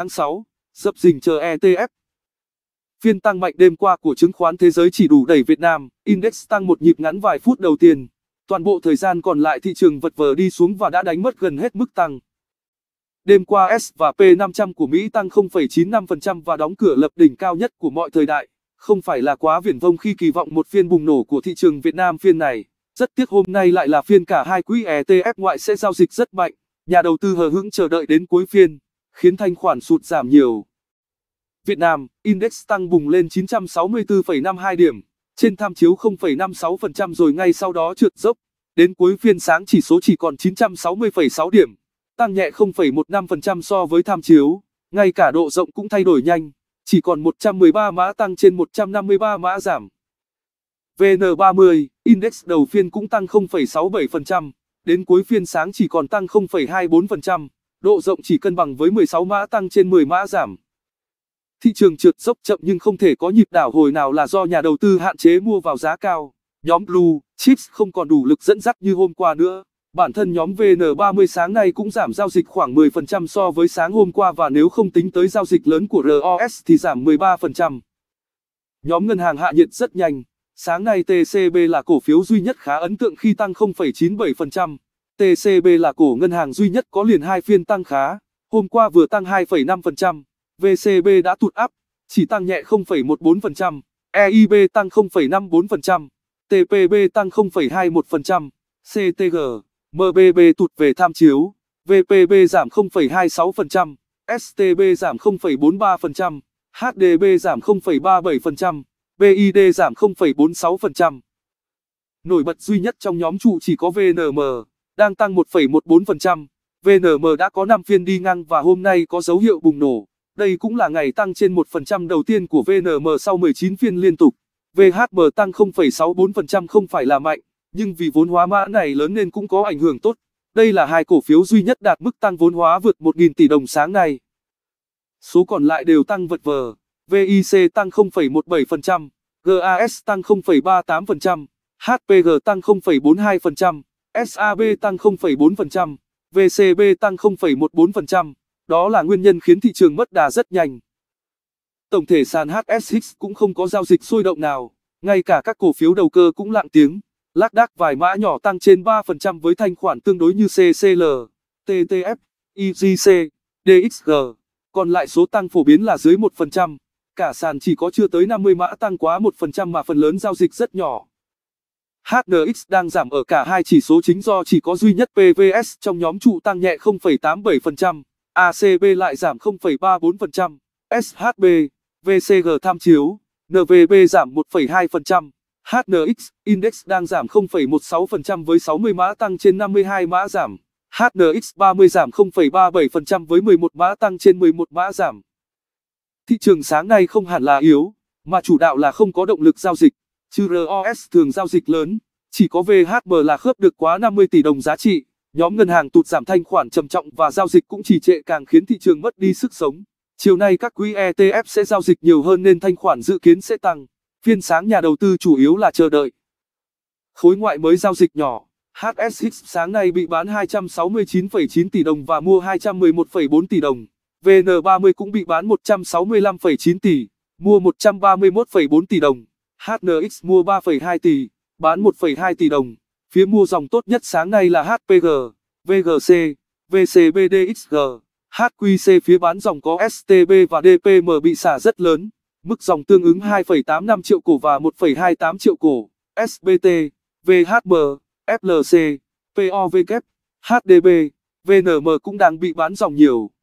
Tháng 6, dập dình chờ ETF. Phiên tăng mạnh đêm qua của chứng khoán thế giới chỉ đủ đẩy Việt Nam, index tăng một nhịp ngắn vài phút đầu tiên. Toàn bộ thời gian còn lại thị trường vật vờ đi xuống và đã đánh mất gần hết mức tăng. Đêm qua S và P500 của Mỹ tăng 0,95% và đóng cửa lập đỉnh cao nhất của mọi thời đại. Không phải là quá viển vông khi kỳ vọng một phiên bùng nổ của thị trường Việt Nam phiên này. Rất tiếc hôm nay lại là phiên cả hai quỹ ETF ngoại sẽ giao dịch rất mạnh. Nhà đầu tư hờ hững chờ đợi đến cuối phiên khiến thanh khoản sụt giảm nhiều. Việt Nam, index tăng bùng lên 964,52 điểm, trên tham chiếu 0,56% rồi ngay sau đó trượt dốc. Đến cuối phiên sáng chỉ số chỉ còn 960,6 điểm, tăng nhẹ 0,15% so với tham chiếu, ngay cả độ rộng cũng thay đổi nhanh, chỉ còn 113 mã tăng trên 153 mã giảm. VN30, index đầu phiên cũng tăng 0,67%, đến cuối phiên sáng chỉ còn tăng 0,24% độ rộng chỉ cân bằng với 16 mã tăng trên 10 mã giảm. Thị trường trượt dốc chậm nhưng không thể có nhịp đảo hồi nào là do nhà đầu tư hạn chế mua vào giá cao. Nhóm Blue, Chips không còn đủ lực dẫn dắt như hôm qua nữa. Bản thân nhóm VN30 sáng nay cũng giảm giao dịch khoảng 10% so với sáng hôm qua và nếu không tính tới giao dịch lớn của ROS thì giảm 13%. Nhóm ngân hàng hạ nhiệt rất nhanh. Sáng nay TCB là cổ phiếu duy nhất khá ấn tượng khi tăng 0,97%. TCB là cổ ngân hàng duy nhất có liền hai phiên tăng khá, hôm qua vừa tăng 2,5%, VCB đã tụt áp, chỉ tăng nhẹ 0,14%, EIB tăng 0,54%, TPB tăng 0,21%, CTG, MBB tụt về tham chiếu, VPB giảm 0,26%, STB giảm 0,43%, HDB giảm 0,37%, BID giảm 0,46%. Nổi bật duy nhất trong nhóm trụ chỉ có VNM đang tăng 1,14%. VNM đã có 5 phiên đi ngang và hôm nay có dấu hiệu bùng nổ. Đây cũng là ngày tăng trên 1% đầu tiên của VNM sau 19 phiên liên tục. VHM tăng 0,64% không phải là mạnh, nhưng vì vốn hóa mã này lớn nên cũng có ảnh hưởng tốt. Đây là hai cổ phiếu duy nhất đạt mức tăng vốn hóa vượt 1.000 tỷ đồng sáng nay. Số còn lại đều tăng vật vờ. VIC tăng 0,17%, GAS tăng 0,38%, HPG tăng 0,42%. SAB tăng 0,4%, VCB tăng 0,14%. Đó là nguyên nhân khiến thị trường mất đà rất nhanh. Tổng thể sàn HSX cũng không có giao dịch sôi động nào, ngay cả các cổ phiếu đầu cơ cũng lặng tiếng. Lác đác vài mã nhỏ tăng trên 3% với thanh khoản tương đối như CCL, TTF, IGC, e DXG. Còn lại số tăng phổ biến là dưới 1%. Cả sàn chỉ có chưa tới 50 mã tăng quá 1% mà phần lớn giao dịch rất nhỏ. HNX đang giảm ở cả hai chỉ số chính do chỉ có duy nhất PVS trong nhóm trụ tăng nhẹ 0,87%, ACB lại giảm 0,34%, SHB, VCG tham chiếu, NVB giảm 1,2%, HNX Index đang giảm 0,16% với 60 mã tăng trên 52 mã giảm, HNX 30 giảm 0,37% với 11 mã tăng trên 11 mã giảm. Thị trường sáng nay không hẳn là yếu, mà chủ đạo là không có động lực giao dịch. Trừ ROS thường giao dịch lớn, chỉ có VHM là khớp được quá 50 tỷ đồng giá trị. Nhóm ngân hàng tụt giảm thanh khoản trầm trọng và giao dịch cũng trì trệ càng khiến thị trường mất đi sức sống. Chiều nay các quỹ ETF sẽ giao dịch nhiều hơn nên thanh khoản dự kiến sẽ tăng. Phiên sáng nhà đầu tư chủ yếu là chờ đợi. Khối ngoại mới giao dịch nhỏ, HSX sáng nay bị bán 269,9 tỷ đồng và mua 211,4 tỷ đồng. VN30 cũng bị bán 165,9 tỷ, mua 131,4 tỷ đồng. HNX mua 3,2 tỷ, bán 1,2 tỷ đồng. Phía mua dòng tốt nhất sáng nay là HPG, VGC, VCBDXG, HQC phía bán dòng có STB và DPM bị xả rất lớn, mức dòng tương ứng 2,85 triệu cổ và 1,28 triệu cổ, SBT, VHM, FLC, POVK, HDB, VNM cũng đang bị bán dòng nhiều.